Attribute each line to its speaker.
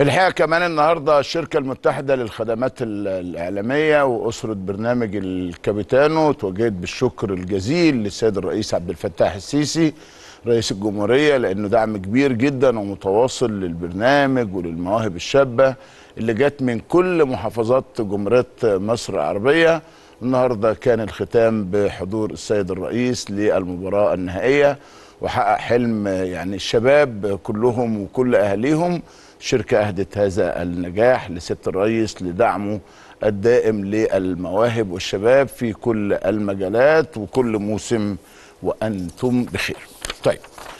Speaker 1: الحقيقه كمان النهارده الشركه المتحده للخدمات الاعلاميه واسره برنامج الكابيتانو توجهت بالشكر الجزيل للسيد الرئيس عبد الفتاح السيسي رئيس الجمهوريه لانه دعم كبير جدا ومتواصل للبرنامج وللمواهب الشابه اللي جت من كل محافظات جمهوريه مصر العربيه النهارده كان الختام بحضور السيد الرئيس للمباراه النهائيه وحقق حلم يعني الشباب كلهم وكل اهاليهم الشركة أهدت هذا النجاح لست الرئيس لدعمه الدائم للمواهب والشباب في كل المجالات وكل موسم وأنتم بخير طيب